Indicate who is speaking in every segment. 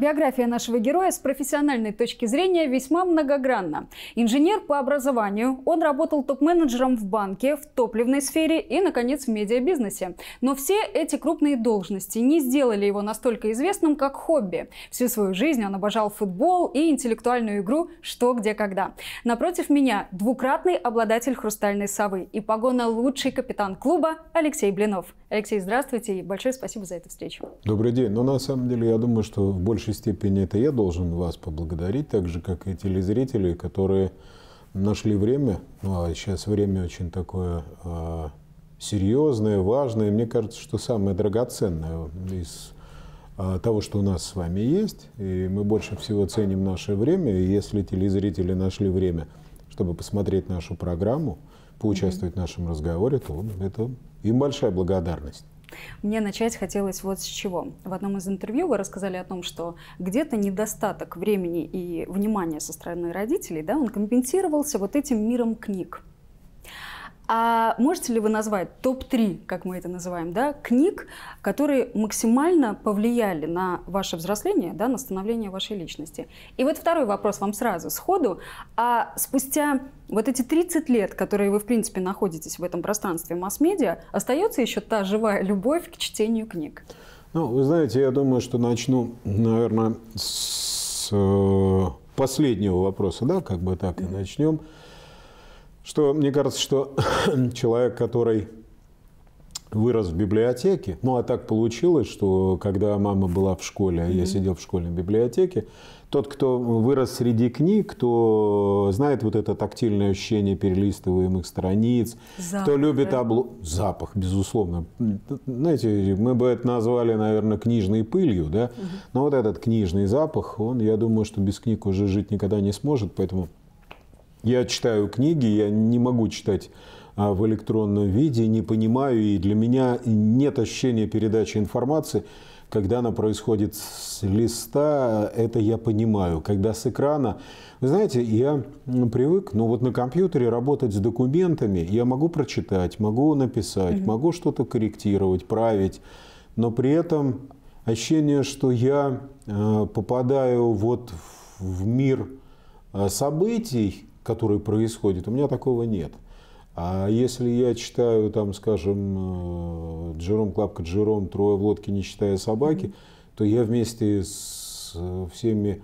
Speaker 1: Биография нашего героя с профессиональной точки зрения весьма многогранна. Инженер по образованию, он работал топ-менеджером в банке, в топливной сфере и, наконец, в медиабизнесе. Но все эти крупные должности не сделали его настолько известным, как хобби. Всю свою жизнь он обожал футбол и интеллектуальную игру «Что, где, когда». Напротив меня двукратный обладатель «Хрустальной совы» и погона «Лучший капитан клуба» Алексей Блинов. Алексей, здравствуйте и большое спасибо за эту встречу.
Speaker 2: Добрый день. Но ну, на самом деле, я думаю, что в большей большей степени это я должен вас поблагодарить, так же, как и телезрители, которые нашли время. Ну, а сейчас время очень такое э, серьезное, важное. Мне кажется, что самое драгоценное из э, того, что у нас с вами есть. И мы больше всего ценим наше время. И если телезрители нашли время, чтобы посмотреть нашу программу, поучаствовать mm-hmm. в нашем разговоре, то это им большая благодарность.
Speaker 1: Мне начать хотелось вот с чего. В одном из интервью вы рассказали о том, что где-то недостаток времени и внимания со стороны родителей, да, он компенсировался вот этим миром книг. А можете ли вы назвать топ-3, как мы это называем, да, книг, которые максимально повлияли на ваше взросление, да, на становление вашей личности? И вот второй вопрос вам сразу, сходу. А спустя вот эти 30 лет, которые вы, в принципе, находитесь в этом пространстве масс-медиа, остается еще та живая любовь к чтению книг?
Speaker 2: Ну, вы знаете, я думаю, что начну, наверное, с э, последнего вопроса, да, как бы так и начнем что мне кажется, что человек, который вырос в библиотеке, ну а так получилось, что когда мама была в школе, а mm-hmm. я сидел в школьной библиотеке, тот, кто вырос среди книг, кто знает вот это тактильное ощущение перелистываемых страниц, запах, кто любит да? облу... запах, безусловно. Знаете, мы бы это назвали, наверное, книжной пылью, да? Угу. Но вот этот книжный запах, он, я думаю, что без книг уже жить никогда не сможет, поэтому я читаю книги, я не могу читать а, в электронном виде, не понимаю, и для меня нет ощущения передачи информации. Когда она происходит с листа, это я понимаю. Когда с экрана... Вы знаете, я привык, ну вот на компьютере работать с документами, я могу прочитать, могу написать, mm-hmm. могу что-то корректировать, править, но при этом ощущение, что я а, попадаю вот в мир а, событий, который происходит. У меня такого нет. А если я читаю, там, скажем, э, Джером Клапка Джером «Трое в лодке, не считая собаки», то я вместе с э, всеми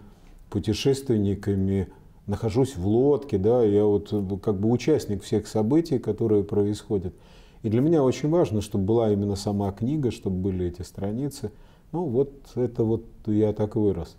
Speaker 2: путешественниками нахожусь в лодке, да, я вот э, как бы участник всех событий, которые происходят. И для меня очень важно, чтобы была именно сама книга, чтобы были эти страницы. Ну, вот это вот я так вырос.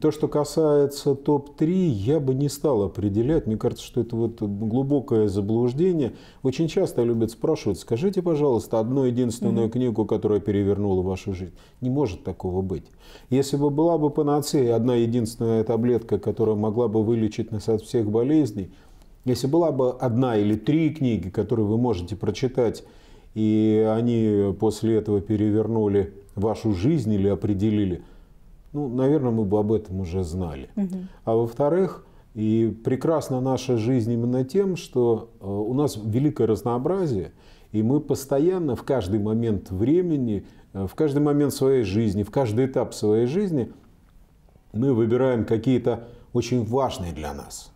Speaker 2: То, что касается топ-3, я бы не стал определять. Мне кажется, что это вот глубокое заблуждение. Очень часто любят спрашивать, скажите, пожалуйста, одну единственную mm-hmm. книгу, которая перевернула вашу жизнь. Не может такого быть. Если бы была бы панацея, одна единственная таблетка, которая могла бы вылечить нас от всех болезней, если была бы одна или три книги, которые вы можете прочитать, и они после этого перевернули вашу жизнь или определили – ну, наверное, мы бы об этом уже знали. А во-вторых, и прекрасна наша жизнь именно тем, что э, у нас великое разнообразие, и мы постоянно в каждый момент времени, э, в каждый момент своей жизни, в каждый этап своей жизни мы выбираем какие-то очень важные для нас.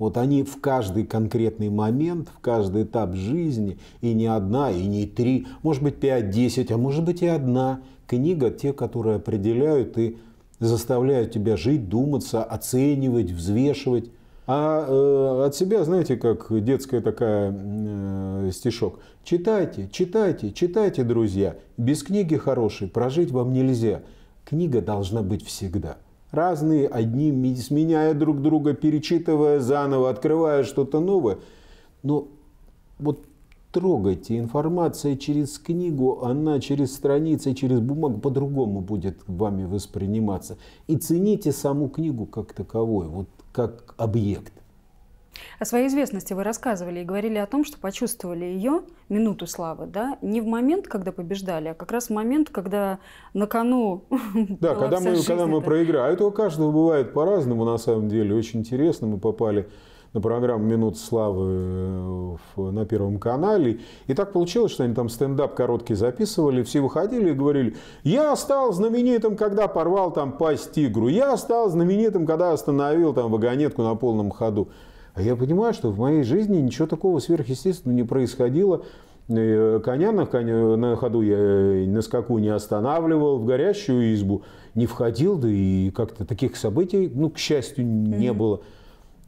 Speaker 2: Вот они в каждый конкретный момент, в каждый этап жизни, и не одна, и не три, может быть, пять, десять, а может быть и одна книга, те, которые определяют и заставляют тебя жить, думаться, оценивать, взвешивать. А э, от себя, знаете, как детская такая э, стишок. Читайте, читайте, читайте, друзья. Без книги хорошей прожить вам нельзя. Книга должна быть всегда. Разные, одни сменяя друг друга, перечитывая заново, открывая что-то новое. Но вот трогайте. Информация через книгу, она через страницы, через бумагу по-другому будет вами восприниматься. И цените саму книгу как таковую, вот как объект.
Speaker 1: О своей известности вы рассказывали и говорили о том, что почувствовали ее минуту славы, да, не в момент, когда побеждали, а как раз в момент, когда на кону. Да, когда мы, когда мы
Speaker 2: проиграли. А это у каждого бывает по-разному, на самом деле. Очень интересно, мы попали на программу «Минут славы» на Первом канале. И так получилось, что они там стендап короткий записывали, все выходили и говорили, я стал знаменитым, когда порвал там пасть тигру, я стал знаменитым, когда остановил там вагонетку на полном ходу. А я понимаю, что в моей жизни ничего такого сверхъестественного не происходило. Э, коня на, коня на ходу я э, на скаку не останавливал, в горящую избу не входил, да и как-то таких событий, ну, к счастью, не mm-hmm. было.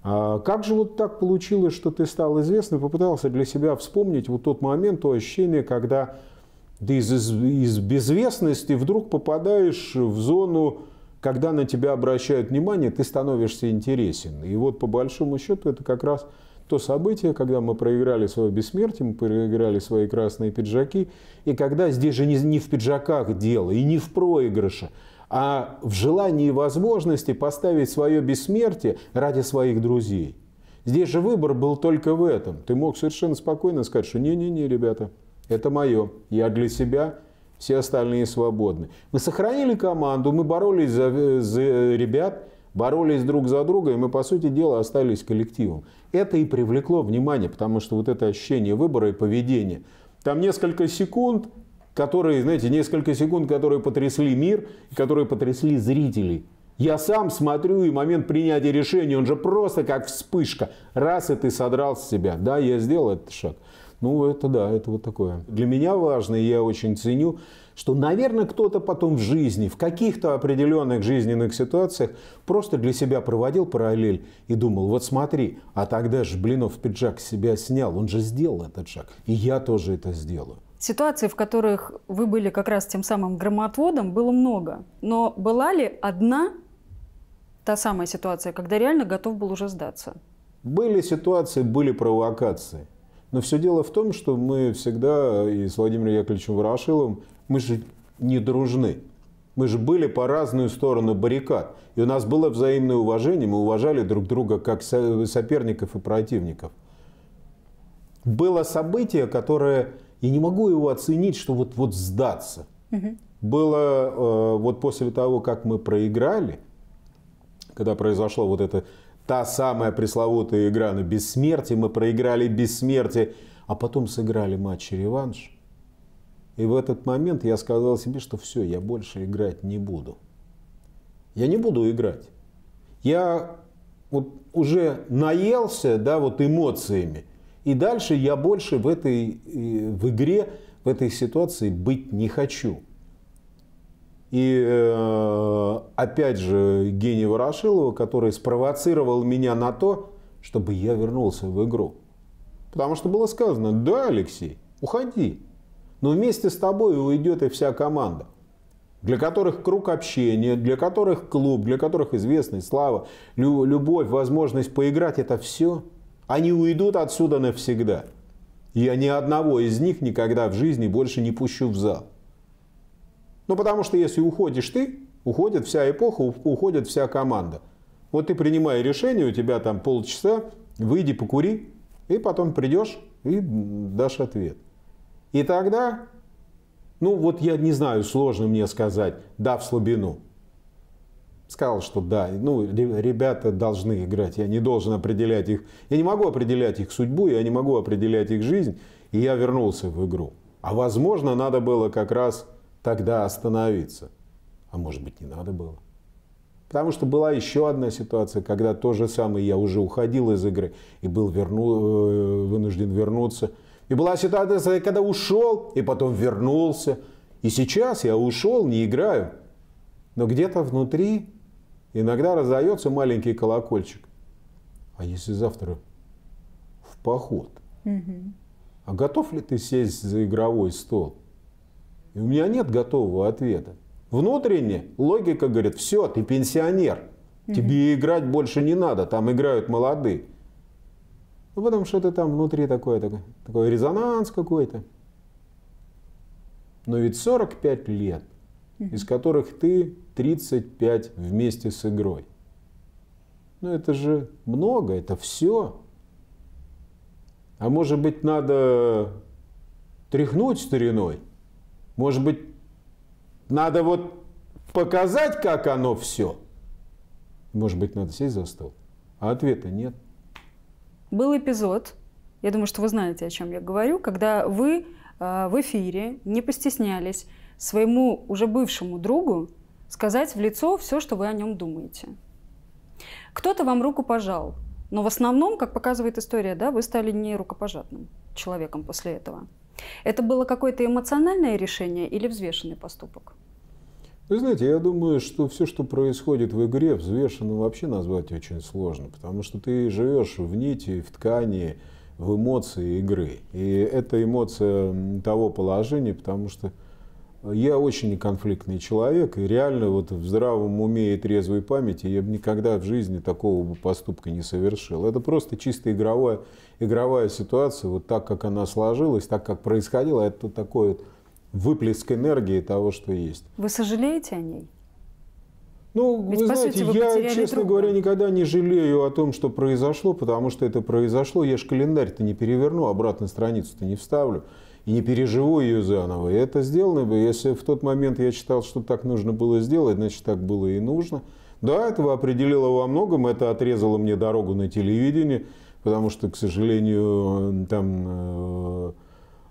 Speaker 2: А как же вот так получилось, что ты стал известным? Попытался для себя вспомнить вот тот момент, то ощущение, когда ты из, из, из безвестности вдруг попадаешь в зону, когда на тебя обращают внимание, ты становишься интересен. И вот по большому счету это как раз то событие, когда мы проиграли свое бессмертие, мы проиграли свои красные пиджаки, и когда здесь же не, не в пиджаках дело, и не в проигрыше – а в желании и возможности поставить свое бессмертие ради своих друзей. Здесь же выбор был только в этом. Ты мог совершенно спокойно сказать, что не-не-не, ребята, это мое, я для себя, все остальные свободны. Мы сохранили команду, мы боролись за, за ребят, боролись друг за друга, и мы, по сути дела, остались коллективом. Это и привлекло внимание, потому что вот это ощущение выбора и поведения. Там несколько секунд которые, знаете, несколько секунд, которые потрясли мир, которые потрясли зрителей. Я сам смотрю, и момент принятия решения, он же просто как вспышка. Раз, и ты содрал с себя. Да, я сделал этот шаг. Ну, это да, это вот такое. Для меня важно, и я очень ценю, что, наверное, кто-то потом в жизни, в каких-то определенных жизненных ситуациях просто для себя проводил параллель и думал, вот смотри, а тогда же Блинов пиджак себя снял, он же сделал этот шаг, и я тоже это сделаю.
Speaker 1: Ситуаций, в которых вы были как раз тем самым громоотводом, было много. Но была ли одна та самая ситуация, когда реально готов был уже сдаться?
Speaker 2: Были ситуации, были провокации. Но все дело в том, что мы всегда э, и с Владимиром Яковлевичем Ворошиловым, мы же не дружны. Мы же были по разную сторону баррикад. И у нас было взаимное уважение, мы уважали друг друга как э, соперников и противников. Было событие, которое и не могу его оценить, что вот, вот сдаться. Угу. Было э, вот после того, как мы проиграли, когда произошла вот эта та самая пресловутая игра на бессмертие, мы проиграли бессмертие, а потом сыграли матч-реванш. И в этот момент я сказал себе, что все, я больше играть не буду. Я не буду играть. Я вот уже наелся, да, вот эмоциями. И дальше я больше в этой в игре, в этой ситуации быть не хочу. И э, опять же гений Ворошилова, который спровоцировал меня на то, чтобы я вернулся в игру. Потому что было сказано, да, Алексей, уходи. Но вместе с тобой уйдет и вся команда для которых круг общения, для которых клуб, для которых известность, слава, любовь, возможность поиграть, это все они уйдут отсюда навсегда. Я ни одного из них никогда в жизни больше не пущу в зал. Ну, потому что если уходишь ты, уходит вся эпоха, уходит вся команда. Вот ты принимай решение, у тебя там полчаса, выйди покури, и потом придешь и дашь ответ. И тогда, ну вот я не знаю, сложно мне сказать, дав слабину сказал, что да, ну, ребята должны играть, я не должен определять их, я не могу определять их судьбу, я не могу определять их жизнь, и я вернулся в игру. А возможно, надо было как раз тогда остановиться. А может быть, не надо было. Потому что была еще одна ситуация, когда то же самое, я уже уходил из игры и был верну, э, вынужден вернуться. И была ситуация, когда ушел и потом вернулся. И сейчас я ушел, не играю. Но где-то внутри Иногда раздается маленький колокольчик. А если завтра в поход? А готов ли ты сесть за игровой стол? И у меня нет готового ответа. Внутренне логика говорит, все, ты пенсионер. Тебе играть больше не надо, там играют молодые. Ну, потому что ты там внутри такое, такой, такой резонанс какой-то. Но ведь 45 лет, из которых ты 35 вместе с игрой. Ну это же много, это все. А может быть надо тряхнуть стариной? Может быть надо вот показать, как оно все? Может быть надо сесть за стол? А ответа нет.
Speaker 1: Был эпизод, я думаю, что вы знаете, о чем я говорю, когда вы э, в эфире не постеснялись своему уже бывшему другу сказать в лицо все, что вы о нем думаете. Кто-то вам руку пожал, но в основном, как показывает история, да, вы стали не рукопожатным человеком после этого. Это было какое-то эмоциональное решение или взвешенный поступок?
Speaker 2: Вы знаете, я думаю, что все, что происходит в игре, взвешенно вообще назвать очень сложно, потому что ты живешь в нити, в ткани, в эмоции игры. И это эмоция того положения, потому что я очень неконфликтный человек, и реально вот в здравом уме и трезвой памяти я бы никогда в жизни такого бы поступка не совершил. Это просто чисто игровая, игровая ситуация, вот так, как она сложилась, так, как происходило, это такой вот выплеск энергии того, что есть.
Speaker 1: Вы сожалеете о ней? Ну, Ведь, вы знаете, сути, вы я, честно друга. говоря,
Speaker 2: никогда не жалею о том, что произошло, потому что это произошло. Я же календарь-то не переверну, обратно страницу-то не вставлю и не переживу ее заново. И это сделано бы, если в тот момент я считал, что так нужно было сделать, значит, так было и нужно. Да, этого определило во многом, это отрезало мне дорогу на телевидении, потому что, к сожалению, там э,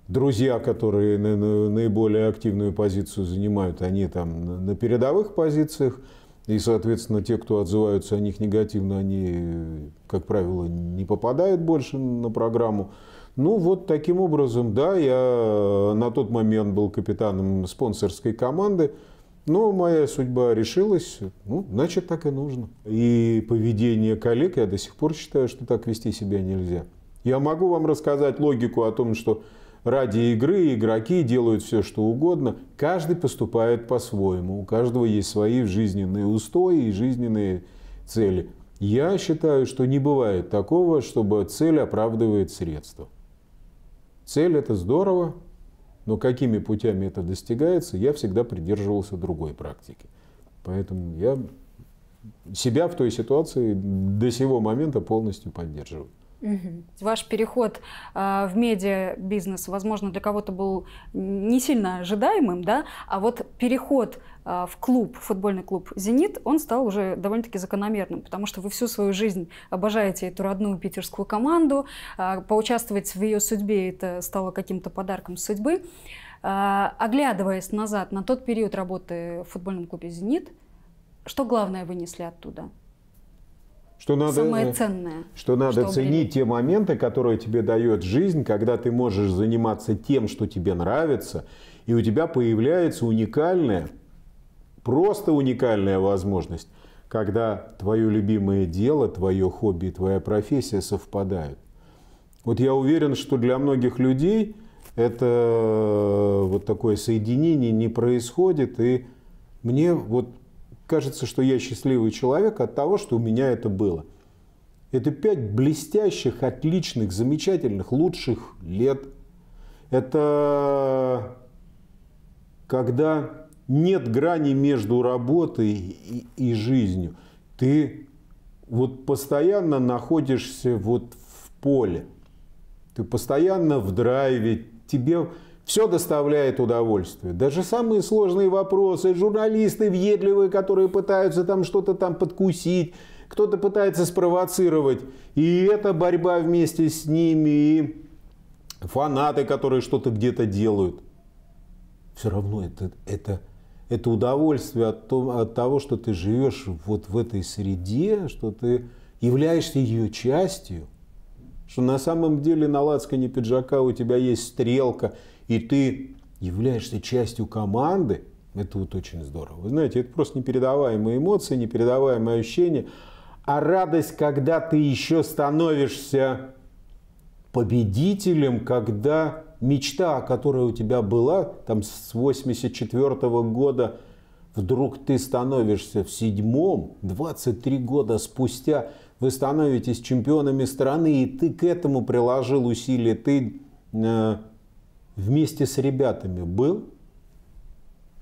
Speaker 2: друзья, которые наиболее активную позицию занимают, они там на передовых позициях, и, соответственно, те, кто отзываются о них негативно, они, как правило, не попадают больше на программу. Ну, вот таким образом, да, я э, на тот момент был капитаном спонсорской команды, но моя судьба решилась, ну, значит, так и нужно. И поведение коллег, я до сих пор считаю, что так вести себя нельзя. Я могу вам рассказать логику о том, что ради игры игроки делают все, что угодно. Каждый поступает по-своему. У каждого есть свои жизненные устои и жизненные цели. Я считаю, что не бывает такого, чтобы цель оправдывает средства. Цель это здорово, но какими путями это достигается, я всегда придерживался другой практики. Поэтому я себя в той ситуации до сего момента полностью поддерживаю.
Speaker 1: Угу. Ваш переход э, в бизнес возможно, для кого-то был не сильно ожидаемым, да, а вот переход э, в клуб, футбольный клуб «Зенит», он стал уже довольно-таки закономерным, потому что вы всю свою жизнь обожаете эту родную питерскую команду, э, поучаствовать в ее судьбе это стало каким-то подарком судьбы. Э, оглядываясь назад на тот период работы в футбольном клубе «Зенит», что главное вынесли оттуда –
Speaker 2: что надо, самое ценное. Что надо что ценить время. те моменты, которые тебе дает жизнь, когда ты можешь заниматься тем, что тебе нравится, и у тебя появляется уникальная, просто уникальная возможность, когда твое любимое дело, твое хобби твоя профессия совпадают. Вот я уверен, что для многих людей это э, вот такое соединение не происходит, и мне вот кажется, что я счастливый человек от того, что у меня это было. Это пять блестящих, отличных, замечательных, лучших лет. Это когда нет грани между работой и, и жизнью. Ты вот постоянно находишься вот в поле. Ты постоянно в драйве. Тебе все доставляет удовольствие. Даже самые сложные вопросы, журналисты въедливые, которые пытаются там что-то там подкусить, кто-то пытается спровоцировать. И эта борьба вместе с ними, и фанаты, которые что-то где-то делают. Все равно это, это, это удовольствие от, то, от того, что ты живешь вот в этой среде, что ты являешься ее частью что на самом деле на лацкане пиджака у тебя есть стрелка, и ты являешься частью команды, это вот очень здорово. Вы знаете, это просто непередаваемые эмоции, непередаваемые ощущения. А радость, когда ты еще становишься победителем, когда мечта, которая у тебя была там с 84 года, вдруг ты становишься в седьмом, 23 года спустя, вы становитесь чемпионами страны, и ты к этому приложил усилия, ты э, вместе с ребятами был.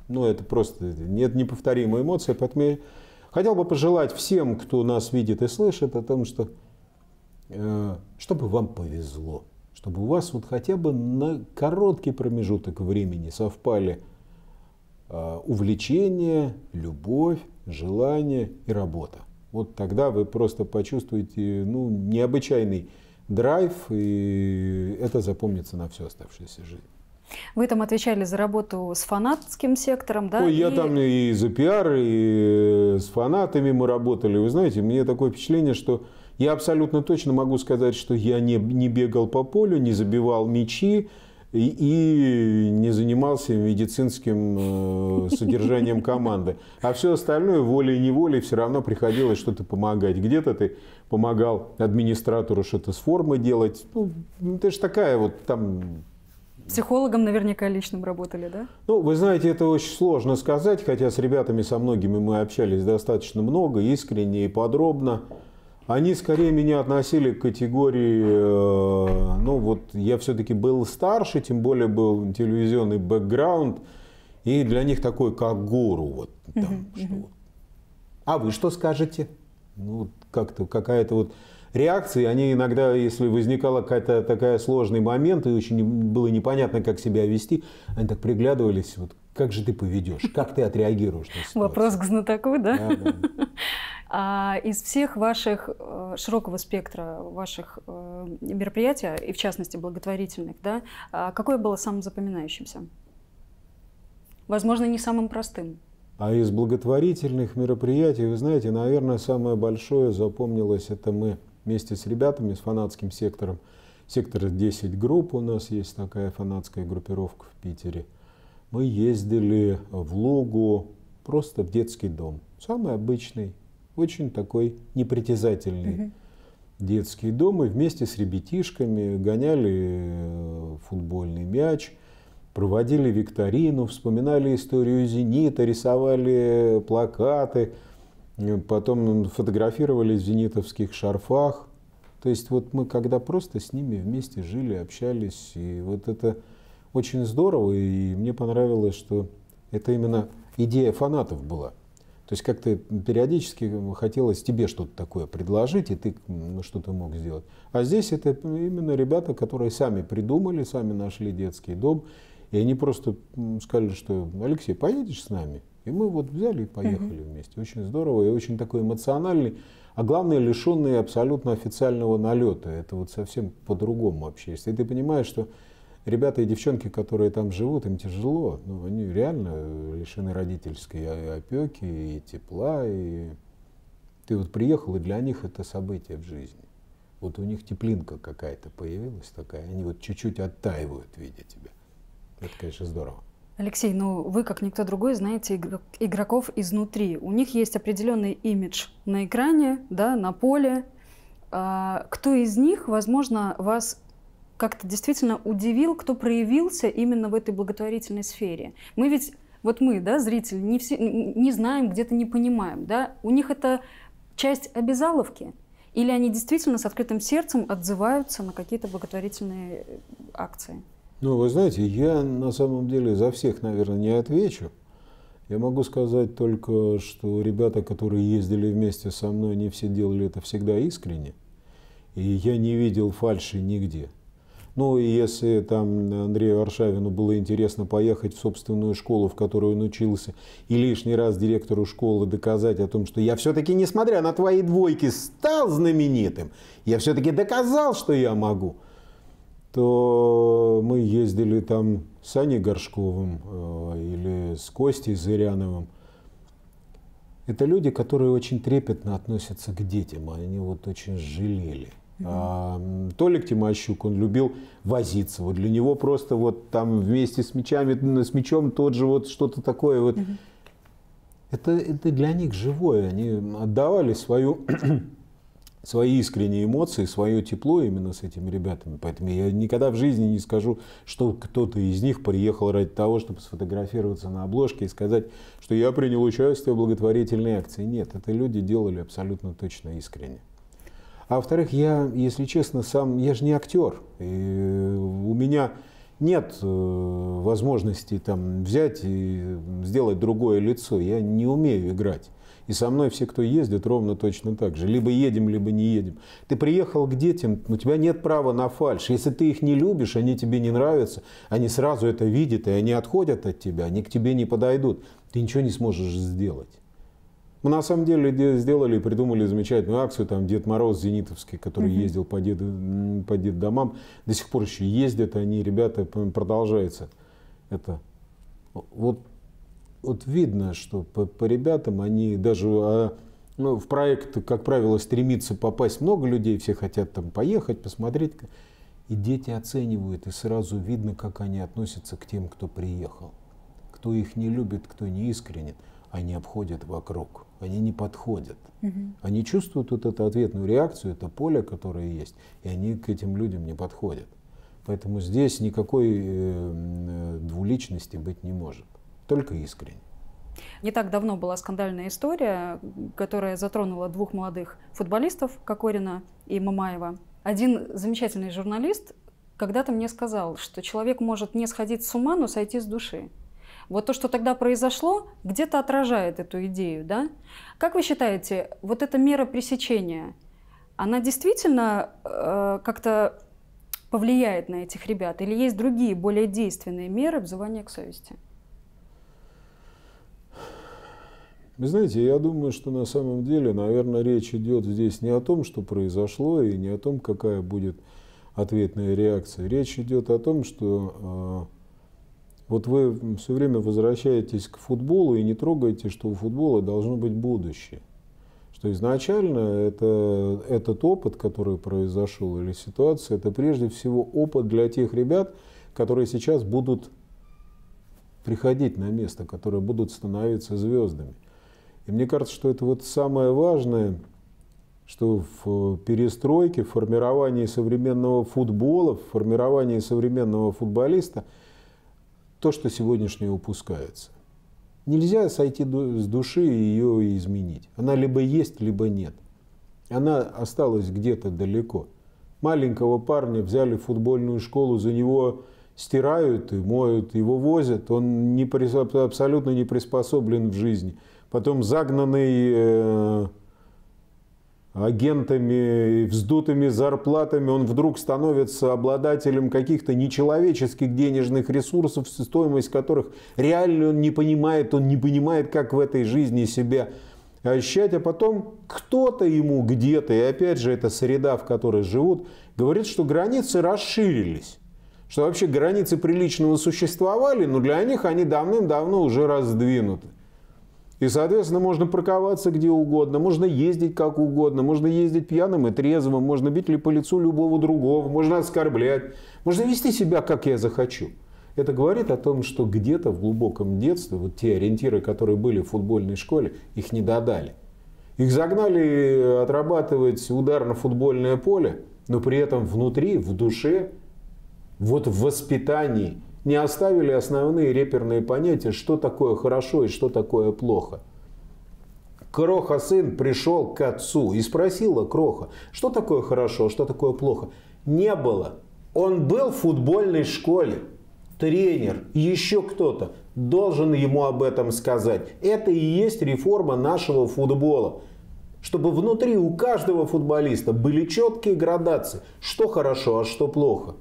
Speaker 2: Ну, это просто нет неповторимая эмоция. Поэтому я хотел бы пожелать всем, кто нас видит и слышит, о том, что э, чтобы вам повезло, чтобы у вас вот хотя бы на короткий промежуток времени совпали э, увлечение, любовь, желание и работа. Вот тогда вы просто почувствуете ну, необычайный драйв, и это запомнится на всю оставшуюся жизнь.
Speaker 1: Вы там отвечали за работу с фанатским сектором, да? Ой, и... я там
Speaker 2: и за пиар, и э, с фанатами мы работали. Вы знаете, мне такое впечатление, что я абсолютно точно могу сказать, что я не, не бегал по полю, не забивал мячи и, и не занимался медицинским э, содержанием команды. А все остальное волей-неволей все равно приходилось что-то помогать. Где-то ты помогал администратору что-то с формы делать. Ну, это же такая вот там
Speaker 1: Психологом наверняка личным работали, да?
Speaker 2: Ну, вы знаете, это очень сложно сказать, хотя с ребятами, со многими мы общались достаточно много, искренне и подробно. Они скорее меня относили к категории, э, ну вот я все-таки был старше, тем более был телевизионный бэкграунд, и для них такой как гуру, вот там, угу, что. Угу. А вы что скажете? как-то какая-то вот реакция, они иногда, если возникала какая-то такая сложный момент, и очень было непонятно, как себя вести, они так приглядывались, вот как же ты поведешь, как ты отреагируешь на
Speaker 1: ситуацию. Вопрос к знатоку, да? да. А из всех ваших э, широкого спектра ваших э, мероприятий, и в частности благотворительных, да, а какое было самым запоминающимся? Возможно, не самым простым.
Speaker 2: А из благотворительных мероприятий, вы знаете, наверное, самое большое запомнилось, это мы вместе с ребятами, с фанатским сектором, сектор 10 групп у нас есть такая фанатская группировка в Питере. Мы ездили в Лугу, просто в детский дом. Самый обычный, очень такой непритязательный детский дом. И вместе с ребятишками гоняли э, футбольный мяч – проводили викторину, вспоминали историю «Зенита», рисовали плакаты, э, потом фотографировали в зенитовских шарфах. То есть вот мы когда просто с ними вместе жили, общались, и вот это очень здорово, и мне понравилось, что это именно идея фанатов была. То есть как-то периодически хотелось тебе что-то такое предложить, и ты что-то мог сделать. А здесь это именно ребята, которые сами придумали, сами нашли детский дом, и они просто сказали, что Алексей, поедешь с нами? И мы вот взяли и поехали угу. вместе. Очень здорово и очень такой эмоциональный, а главное, лишенный абсолютно официального налета. Это вот совсем по-другому вообще. Если ты понимаешь, что ребята и девчонки, которые там живут, им тяжело. Но ну, они реально лишены родительской опеки и тепла. И ты вот приехал, и для них это событие в жизни. Вот у них теплинка какая-то появилась такая, они вот чуть-чуть оттаивают, видя тебя. Это, конечно, здорово.
Speaker 1: Алексей, ну вы, как никто другой, знаете игроков изнутри. У них есть определенный имидж на экране, да, на поле. А, кто из них, возможно, вас как-то действительно удивил, кто проявился именно в этой благотворительной сфере? Мы ведь, вот мы, да, зрители, не, все, не знаем, где-то не понимаем, да, у них это часть обязаловки? Или они действительно с открытым сердцем отзываются на какие-то благотворительные э, акции?
Speaker 2: Ну, вы знаете, я на самом деле за всех, наверное, не отвечу. Я могу сказать только, что ребята, которые ездили вместе со мной, они все делали это всегда искренне. И я не видел фальши нигде. Ну, и если там Андрею Аршавину было интересно поехать в собственную школу, в которую он учился, и лишний раз директору школы доказать о том, что я все-таки, несмотря на твои двойки, стал знаменитым, я все-таки доказал, что я могу – то мы ездили там с Аней Горшковым э, или с Костей Зыряновым. Это люди, которые очень трепетно относятся к детям, а они вот очень жалели. А, Толик Тимощук, он любил возиться. Вот для него просто вот там вместе с мечами ну, с мечом тот же вот что-то такое вот. Uh -huh. Это, это для них живое. Они отдавали свою свои искренние эмоции, свое тепло именно с этими ребятами. Поэтому я никогда в жизни не скажу, что кто-то из них приехал ради того, чтобы сфотографироваться на обложке и сказать, что я принял участие в благотворительной акции. Нет, это люди делали абсолютно точно искренне. А во-вторых, я, если честно, сам, я же не актер. И у меня нет э, возможности там взять и сделать другое лицо. Я не умею играть. И со мной все, кто ездит, ровно точно так же. Либо едем, либо не едем. Ты приехал к детям, у тебя нет права на фальш. Если ты их не любишь, они тебе не нравятся, они сразу это видят, и они отходят от тебя, они к тебе не подойдут. Ты ничего не сможешь сделать. Мы на самом деле сделали и придумали замечательную акцию, там Дед Мороз Зенитовский, который угу. ездил по, дед, по домам, до сих пор еще ездят они, ребята, продолжается это. Вот, вот видно, что по, по ребятам они даже а, ну, в проект, как правило, стремится попасть много людей, все хотят там поехать, посмотреть. И дети оценивают, и сразу видно, как они относятся к тем, кто приехал. Кто их не любит, кто не искренен они обходят вокруг, они не подходят. Угу. Они чувствуют вот эту ответную реакцию, это поле, которое есть, и они к этим людям не подходят. Поэтому здесь никакой э, двуличности быть не может, только искренне.
Speaker 1: Не так давно была скандальная история, которая затронула двух молодых футболистов, Кокорина и Мамаева. Один замечательный журналист когда-то мне сказал, что человек может не сходить с ума, но сойти с души. Вот то, что тогда произошло, где-то отражает эту идею, да? Как вы считаете, вот эта мера пресечения, она действительно э, как-то повлияет на этих ребят? Или есть другие, более действенные меры взывания к совести?
Speaker 2: Вы знаете, я думаю, что на самом деле, наверное, речь идет здесь не о том, что произошло, и не о том, какая будет ответная реакция. Речь идет о том, что э, вот вы все время возвращаетесь к футболу и не трогаете, что у футбола должно быть будущее. Что изначально это, этот опыт, который произошел, или ситуация, это прежде всего опыт для тех ребят, которые сейчас будут приходить на место, которые будут становиться звездами. И мне кажется, что это вот самое важное, что в перестройке, в формировании современного футбола, в формировании современного футболиста – то, что сегодняшнее упускается. Нельзя сойти с души и ее изменить. Она либо есть, либо нет. Она осталась где-то далеко. Маленького парня взяли в футбольную школу, за него стирают и моют, его возят, он не, абсолютно не приспособлен в жизни. Потом загнанный э, агентами, вздутыми зарплатами, он вдруг становится обладателем каких-то нечеловеческих денежных ресурсов, стоимость которых реально он не понимает, он не понимает, как в этой жизни себя ощущать, э, а потом кто-то ему где-то, и опять же, это среда, в которой живут, говорит, что границы расширились, что вообще границы приличного существовали, но для них они давным-давно уже раздвинуты. И, соответственно, можно парковаться где угодно, можно ездить как угодно, можно ездить пьяным и трезвым, можно бить ли по лицу любого другого, можно оскорблять, можно вести себя, как я захочу. Это говорит о том, что где-то в глубоком детстве вот те ориентиры, которые были в футбольной школе, их не додали. Их загнали отрабатывать ударно-футбольное поле, но при этом внутри, в душе, вот в воспитании – не оставили основные реперные понятия, что такое хорошо и что такое плохо. Кроха сын пришел к отцу и спросила Кроха, что такое хорошо, что такое плохо. Не было. Он был в футбольной школе. Тренер, еще кто-то должен ему об этом сказать. Это и есть реформа нашего футбола. Чтобы внутри у каждого футболиста были четкие градации, что хорошо, а что плохо.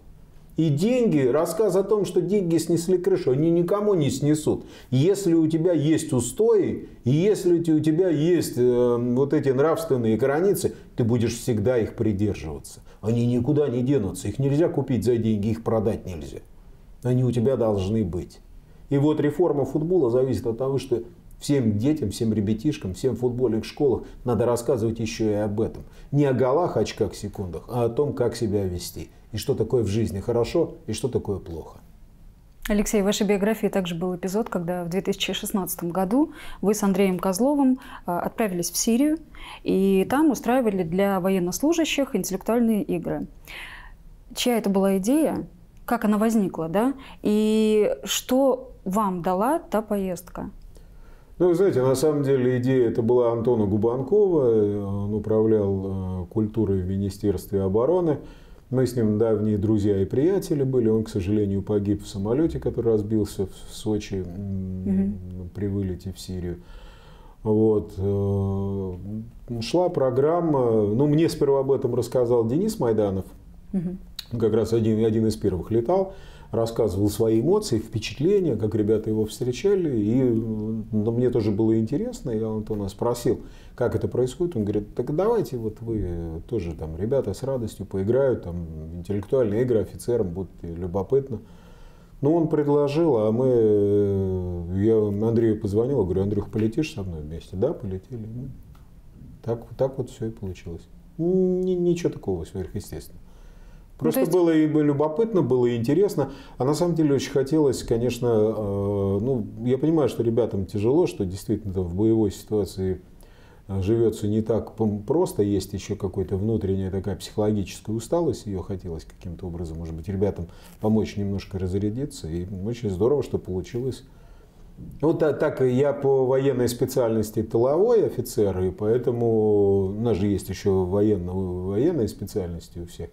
Speaker 2: И деньги, рассказ о том, что деньги снесли крышу, они никому не снесут. Если у тебя есть устои, и если у тебя есть э, вот эти нравственные границы, ты будешь всегда их придерживаться. Они никуда не денутся. Их нельзя купить за деньги, их продать нельзя. Они у тебя должны быть. И вот реформа футбола зависит от того, что Всем детям, всем ребятишкам, всем футбольных школах надо рассказывать еще и об этом. Не о голах, очках, секундах, а о том, как себя вести. И что такое в жизни хорошо, и что такое плохо.
Speaker 1: Алексей, в вашей биографии также был эпизод, когда в 2016 году вы с Андреем Козловым э, отправились в Сирию, и там устраивали для военнослужащих интеллектуальные игры. Чья это была идея? Как она возникла, да? И что вам дала та поездка?
Speaker 2: Ну, знаете, на самом деле идея это была Антона Губанкова, э, он управлял э, культурой в Министерстве обороны. Мы с ним давние друзья и приятели были. Он, к сожалению, погиб в самолете, который разбился в Сочи
Speaker 1: угу.
Speaker 2: при вылете в Сирию. Вот. Э, шла программа, ну, мне сперва об этом рассказал Денис Майданов, угу. Ну, как раз один, один из первых летал, рассказывал свои эмоции, впечатления, как ребята его встречали. И ну, мне тоже было интересно, я Антона спросил, как это происходит. Он говорит, так давайте вот вы тоже там, ребята с радостью поиграют, там, интеллектуальные игры офицерам, будет любопытно. Ну, он предложил, а мы... Э, я Андрею позвонил, говорю, Андрюх, полетишь со мной вместе? Да, полетели. Ну, так, так вот все и получилось. Ничего такого сверхъестественного. Ну, просто ну, есть... было и любопытно, было и интересно. А на самом деле очень хотелось, конечно, э, ну, я понимаю, что ребятам тяжело, что действительно в боевой ситуации э, живется не так просто, есть еще какая-то внутренняя такая психологическая усталость, ее хотелось каким-то образом, может быть, ребятам помочь немножко разрядиться, и очень здорово, что получилось. Ну, так, так я по военной специальности тыловой офицер, и поэтому у нас же есть еще военная военная специальность у всех.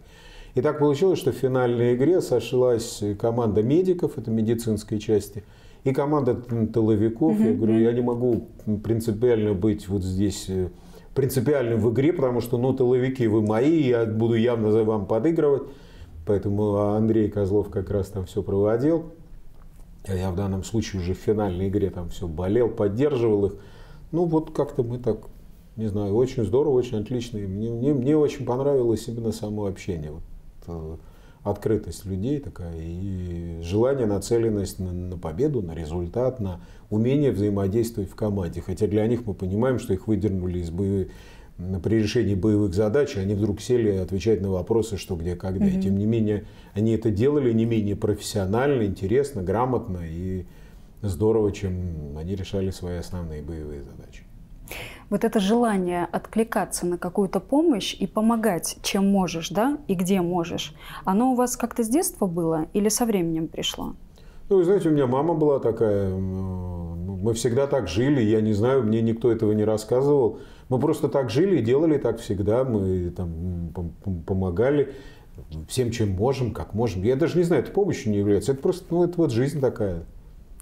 Speaker 2: И так получилось, что в финальной игре сошлась команда медиков, это медицинской части, и команда тыловиков. Я говорю, я не могу принципиально быть вот здесь э, принципиально в игре, потому что, ну, тыловики вы мои, я буду явно за вам подыгрывать. Поэтому а, Андрей Козлов как раз там все проводил. А я в данном случае уже в финальной игре там все болел, поддерживал их. Ну, вот как-то мы так, не знаю, очень здорово, очень отлично. мне, мне, мне очень понравилось именно само общение. Вот открытость людей такая и желание, нацеленность на, на победу, на результат, на умение взаимодействовать в команде. Хотя для них мы понимаем, что их выдернули из боевой при решении боевых задач, они вдруг сели отвечать на вопросы, что, где, когда. Mm-hmm. И тем не менее, они это делали не менее профессионально, интересно, грамотно и здорово, чем они решали свои основные боевые задачи
Speaker 1: вот это желание откликаться на какую-то помощь и помогать, чем можешь, да, и где можешь, оно у вас как-то с детства было или со временем пришло?
Speaker 2: Ну, знаете, у меня мама была такая, ну, мы всегда так жили, я не знаю, мне никто этого не рассказывал. Мы просто так жили и делали так всегда, мы там помогали всем, чем можем, как можем. Я даже не знаю, это помощью не является, это просто, ну, это вот жизнь такая.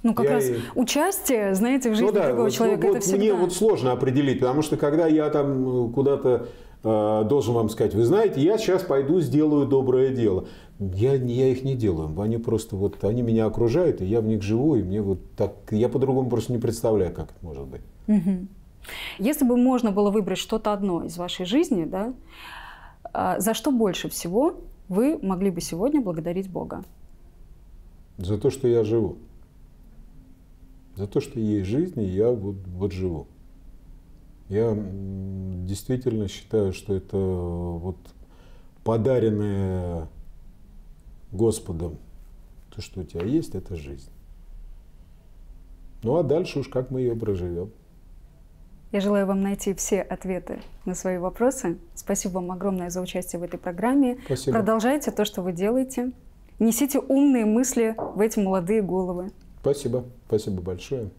Speaker 1: Ну, как я раз и... участие, знаете, в ну жизни ну, да, другого вот, ну человека, вот, это всегда... Мне
Speaker 2: вот сложно определить, потому что когда я там э, куда-то э, должен вам сказать, вы знаете, я сейчас пойду сделаю доброе дело. Я, я их не делаю, они просто вот, они меня окружают, и я в них живу, и мне вот так, я по-другому просто не представляю, как это может быть.
Speaker 1: Угу. Если бы можно было выбрать что-то одно из вашей жизни, да, а, за что больше всего вы могли бы сегодня благодарить Бога?
Speaker 2: За то, что я живу. За то, что есть жизнь, я вот, вот живу. Я действительно считаю, что это вот подаренное Господом то, что у тебя есть, это жизнь. Ну а дальше уж как мы ее проживем.
Speaker 1: Я желаю вам найти все ответы на свои вопросы. Спасибо вам огромное за участие в этой программе. Спасибо. Продолжайте то, что вы делаете. Несите умные мысли в эти молодые головы.
Speaker 2: Спасибо, спасибо большое.